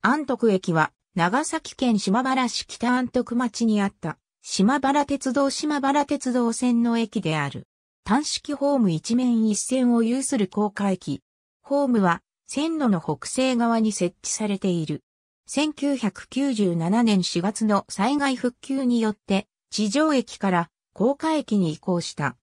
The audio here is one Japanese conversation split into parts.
安徳駅は、長崎県島原市北安徳町にあった、島原鉄道島原鉄道線の駅である。単式ホーム一面一線を有する高架駅。ホームは、線路の北西側に設置されている。1997年4月の災害復旧によって、地上駅から高架駅に移行した。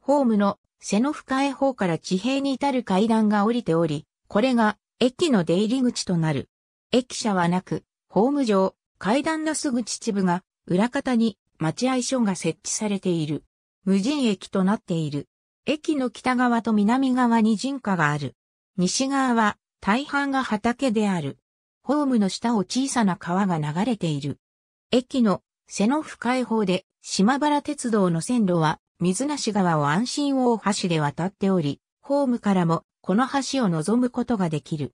ホームの背の深い方から地平に至る階段が降りており、これが駅の出入り口となる。駅舎はなく、ホーム上、階段のすぐ秩父が、裏方に待合所が設置されている。無人駅となっている。駅の北側と南側に人家がある。西側は大半が畑である。ホームの下を小さな川が流れている。駅の背の深い方で島原鉄道の線路は水無川を安心大橋で渡っており、ホームからもこの橋を望むことができる。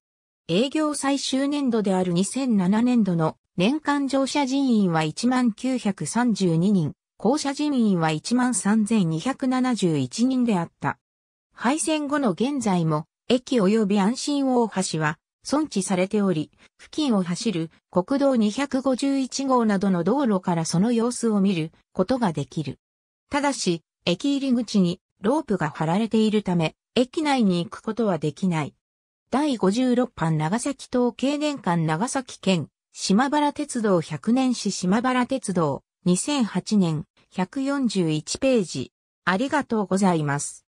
営業最終年度である2007年度の年間乗車人員は1932人、降車人員は13,271人であった。廃線後の現在も、駅及び安心大橋は、存地されており、付近を走る国道251号などの道路からその様子を見ることができる。ただし、駅入り口にロープが張られているため、駅内に行くことはできない。第56版長崎東経年間長崎県、島原鉄道100年史島原鉄道、2008年、141ページ。ありがとうございます。